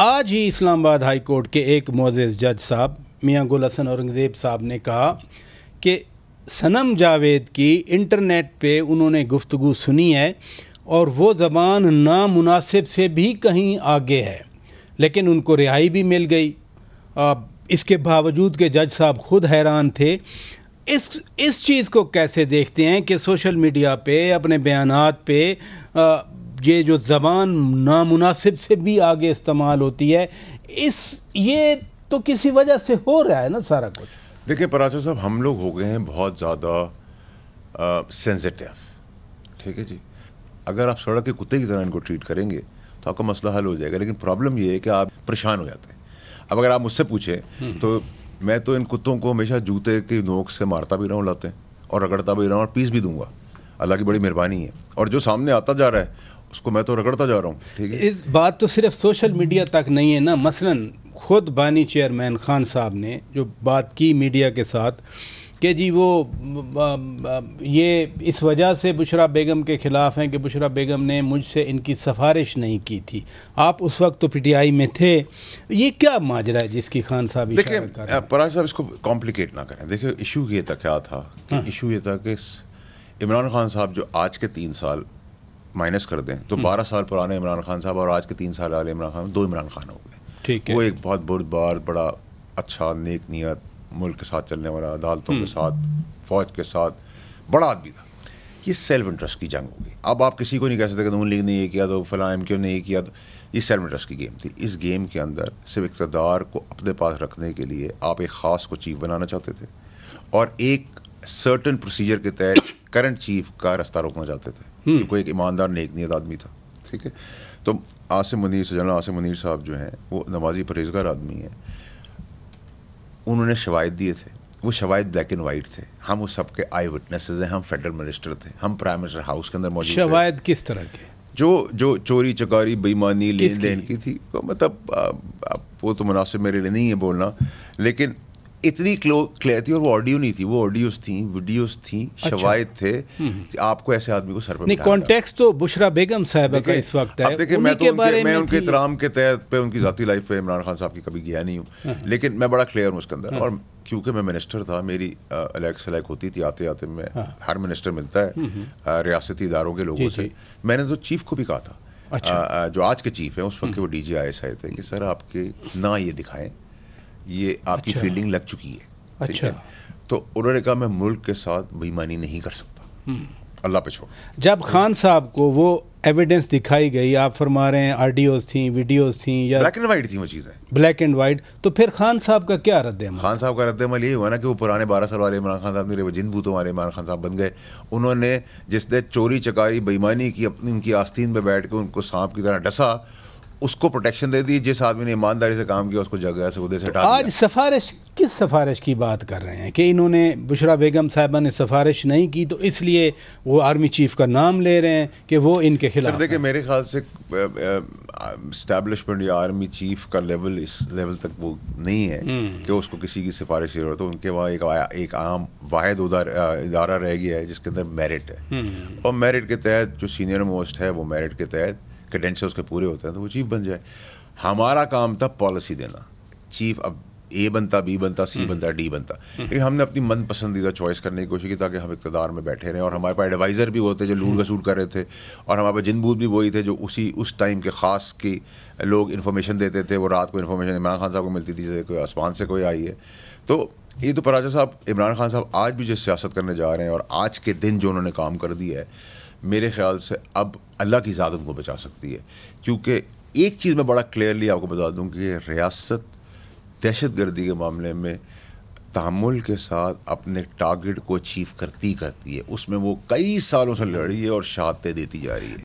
आज ही Islamabad high court के एक मोज़ जज साहब मियाँ गुल हसन औरंगज़ेब साहब ने कहा कि सनम जावेद की इंटरनेट पे उन्होंने गुफ्तु सुनी है और वो ज़बान नामनासिब से भी कहीं आगे है लेकिन उनको रिहाई भी मिल गई अब इसके बावजूद के जज साहब खुद हैरान थे इस इस चीज़ को कैसे देखते हैं कि सोशल मीडिया पे अपने बयान पे आ, ये जो ज़बान नामनासिब से भी आगे इस्तेमाल होती है इस ये तो किसी वजह से हो रहा है ना सारा कुछ देखिए पराचा साहब हम लोग हो गए हैं बहुत ज़्यादा सेंसिटिव ठीक है जी अगर आप सड़क के कुत्ते की तरह इनको ट्रीट करेंगे तो आपका मसला हल हो जाएगा लेकिन प्रॉब्लम ये है कि आप परेशान हो जाते हैं अब अगर आप मुझसे पूछें हम्म। तो मैं तो इन कुत्तों को हमेशा जूते की नोक से मारता भी रहा हूँ लाते और रगड़ता भी रहा हूँ और पीस भी दूंगा अल्लाह की बड़ी मेहरबानी है और जो सामने आता जा रहा है उसको मैं तो रगड़ता जा रहा हूँ ठीक है इस बात तो सिर्फ सोशल मीडिया तक नहीं है ना मसलन खुद बानी चेयरमैन खान साहब ने जो बात की मीडिया के साथ कि जी वो ये इस वजह से बुशरा बेगम के ख़िलाफ़ हैं कि बुशरा बेगम ने मुझसे इनकी सिफारिश नहीं की थी आप उस वक्त तो पीटीआई में थे ये क्या माजरा है जिसकी खान साहब देखिए पराज साहब इसको कॉम्प्लिकेट ना करें देखिए इशू ये था क्या था हाँ। इशू ये था कि इमरान खान साहब जो आज के तीन साल माइनस कर दें तो हम्म। बारह साल पुराने इमरान खान साहब और आज के तीन साल वाले इमरान खान दो इमरान खान हो गए ठीक है वो एक बहुत बार बड़ा अच्छा नेक नीयत मुल्क के साथ चलने वाला अदालतों के हम्म। साथ फौज के साथ बड़ा आदमी था ये सेल्फ इंटरेस्ट की जंग होगी अब आप किसी को नहीं कह सकते कि नून लीग ने ये किया तो फ़ला एम क्यों ने ये किया तो ये सेल्फ इंटरेस्ट की गेम थी इस गेम के अंदर सिर्फ इकतदार को अपने पास रखने के लिए आप एक ख़ास को चीफ बनाना चाहते थे और एक सर्टन प्रोसीजर के तहत करंट चीफ का रास्ता रोकना चाहते थे क्योंकि हम्म। एक ईमानदार नेक नियत आदमी था ठीक है तो आसिम मुनीर जनरल आसिम मुनीर साहब जो हैं वो नमाजी परहेजगार आदमी हैं उन्होंने शवायद दिए थे वो शवायद ब्लैक एंड वाइट थे हम उस सबके आई विटनेस हैं हम फेडरल मिनिस्टर थे हम प्राइम मिनिस्टर हाउस के अंदर मौजूद शवायद किस तरह के जो जो चोरी चकारी बेईमानी लेन देन की थी तो मतलब वो तो मुनासिब मेरे लिए नहीं है बोलना लेकिन इतनी क्लो क्लियर थी और वो ऑडियो नहीं थी वो ऑडियोज थी वीडियोस थी अच्छा। शवायद थे हम्म। आपको ऐसे आदमी को सर पर नहीं कॉन्टेक्स्ट तो बुशरा बेगम साहब का इस वक्त है देखिए मैं तो उनके, मैं उनके इतराम के तहत पे उनकी जाती लाइफ पे इमरान खान साहब की कभी गया नहीं हूँ हाँ। लेकिन मैं बड़ा क्लियर हूँ उसके अंदर हाँ। और क्योंकि मैं मिनिस्टर था मेरी अलग सलैक होती थी आते आते मैं हाँ। हर मिनिस्टर मिलता है हम्म, हम्म। रियासती इदारों के लोगों से मैंने तो चीफ को भी कहा था अच्छा। जो आज के चीफ हैं उस वक्त के वो डी आए थे कि सर आपके ना ये दिखाएं ये आपकी अच्छा। फील्डिंग लग चुकी है अच्छा तो उन्होंने कहा मैं मुल्क के साथ बेईमानी नहीं कर सकता हम्म। अल्लाह पे छोड़ जब खान साहब को वो एविडेंस दिखाई गई आप फरमा रहे हैं आडियोज थी वीडियोज थी या ब्लैक एंड वाइट थी वो चीज़ें ब्लैक एंड वाइट तो फिर खान साहब का क्या रद्द खान साहब का रद्द ये हुआ ना कि वो पुराने बारह साल वाले इमरान खान साहब मेरे वो जिन भूतों वाले इमरान खान साहब बन गए उन्होंने जिसने चोरी चकारी बेईमानी की अपनी उनकी आस्तीन पर बैठ के उनको सांप की तरह डसा उसको प्रोटेक्शन दे दी जिस आदमी ने ईमानदारी से काम किया उसको जगह से उदय से हटा आज सफारिश किस सफारिश की बात कर रहे हैं कि इन्होंने बुशरा बेगम साहबा ने सिफारिश नहीं की तो इसलिए वो आर्मी चीफ का नाम ले रहे हैं कि वो इनके खिलाफ देखिए मेरे ख्याल से इस्टेबलिशमेंट या आर्मी चीफ का लेवल इस लेवल तक वो नहीं है हम्म। कि उसको किसी की सिफारिश की जरूरत हो उनके वहाँ एक एक आम वाद इदारा रह गया है जिसके अंदर मेरिट है हम्म। और मेरिट के तहत जो सीनियर मोस्ट है वो मेरिट के तहत क्रेडेंशियल उसके पूरे होते हैं तो वो चीफ बन जाए हमारा काम था पॉलिसी देना चीफ अब ए बनता बी बनता सी हम्म। बनता डी बनता हम्म। लेकिन हमने अपनी मन पसंदीदा चॉइस करने की कोशिश की ताकि हम इकतदार में बैठे रहें और हमारे पास एडवाइज़र भी वो थे जो हम्म। लूट घसूट कर रहे थे और हमारे पास जिनबूद भी वही थे जो उसी उस टाइम के ख़ास की लोग इन्फॉर्मेशन देते थे वो रात को इन्फॉर्मेशन इमरान खान साहब को मिलती थी जैसे कोई आसमान से कोई आई है तो ये तो पराजा साहब इमरान खान साहब आज भी जो सियासत करने जा रहे हैं और आज के दिन जो उन्होंने काम कर दिया है मेरे ख्याल से अब अल्लाह की ज्यादा उनको बचा सकती है क्योंकि एक चीज़ मैं बड़ा क्लियरली आपको बता दूँ कि रियासत दहशत गर्दी के मामले में तहमुल के साथ अपने टारगेट को अचीव करती करती है उसमें वो कई सालों से लड़ी है और शहादतें देती जा रही है